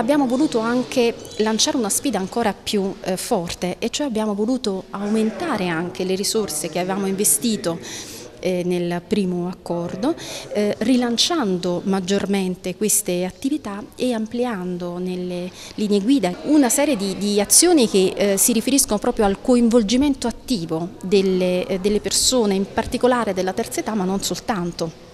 abbiamo voluto anche lanciare una sfida ancora più eh, forte e cioè abbiamo voluto aumentare anche le risorse che avevamo investito eh, nel primo accordo, eh, rilanciando maggiormente queste attività e ampliando nelle linee guida una serie di, di azioni che eh, si riferiscono proprio al coinvolgimento attivo delle, eh, delle persone, in particolare della terza età, ma non soltanto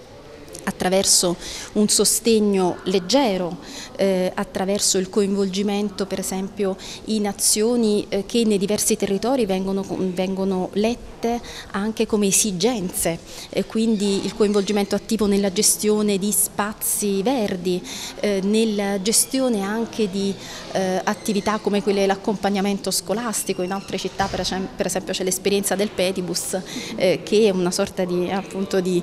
attraverso un sostegno leggero, eh, attraverso il coinvolgimento per esempio in azioni eh, che nei diversi territori vengono, vengono lette anche come esigenze, eh, quindi il coinvolgimento attivo nella gestione di spazi verdi, eh, nella gestione anche di eh, attività come quelle dell'accompagnamento scolastico, in altre città per, esempio c'è l'esperienza del Pedibus eh, che è una sorta di, appunto, di,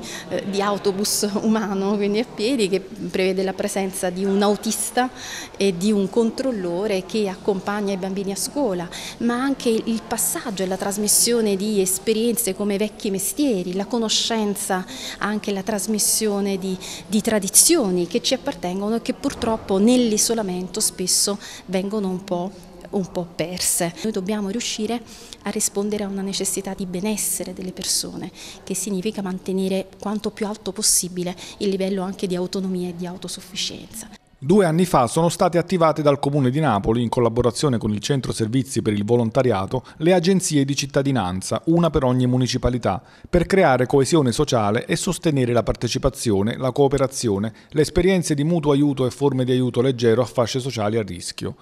di autobus umano umano, quindi a piedi, che prevede la presenza di un autista e di un controllore che accompagna i bambini a scuola, ma anche il passaggio e la trasmissione di esperienze come vecchi mestieri, la conoscenza, anche la trasmissione di, di tradizioni che ci appartengono e che purtroppo nell'isolamento spesso vengono un po' un po' perse. Noi dobbiamo riuscire a rispondere a una necessità di benessere delle persone, che significa mantenere quanto più alto possibile il livello anche di autonomia e di autosufficienza. Due anni fa sono state attivate dal Comune di Napoli, in collaborazione con il Centro Servizi per il Volontariato, le agenzie di cittadinanza, una per ogni municipalità, per creare coesione sociale e sostenere la partecipazione, la cooperazione, le esperienze di mutuo aiuto e forme di aiuto leggero a fasce sociali a rischio.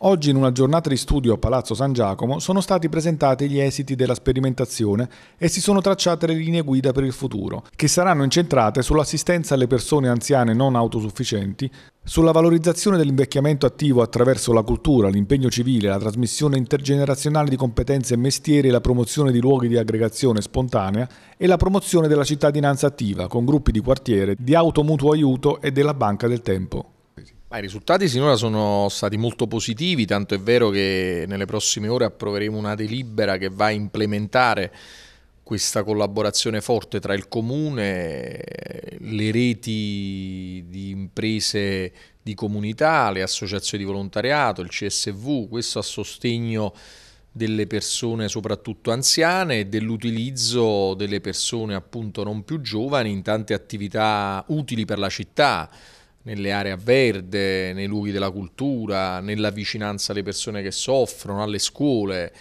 Oggi in una giornata di studio a Palazzo San Giacomo sono stati presentati gli esiti della sperimentazione e si sono tracciate le linee guida per il futuro, che saranno incentrate sull'assistenza alle persone anziane non autosufficienti, sulla valorizzazione dell'invecchiamento attivo attraverso la cultura, l'impegno civile, la trasmissione intergenerazionale di competenze e mestieri, la promozione di luoghi di aggregazione spontanea e la promozione della cittadinanza attiva con gruppi di quartiere, di auto mutuo aiuto e della banca del tempo. I risultati sinora sono stati molto positivi, tanto è vero che nelle prossime ore approveremo una delibera che va a implementare questa collaborazione forte tra il comune, le reti di imprese di comunità, le associazioni di volontariato, il CSV, questo a sostegno delle persone soprattutto anziane e dell'utilizzo delle persone appunto non più giovani in tante attività utili per la città nelle aree a verde, nei luoghi della cultura, nella vicinanza alle persone che soffrono, alle scuole,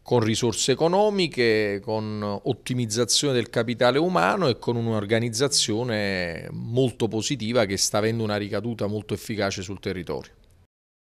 con risorse economiche, con ottimizzazione del capitale umano e con un'organizzazione molto positiva che sta avendo una ricaduta molto efficace sul territorio.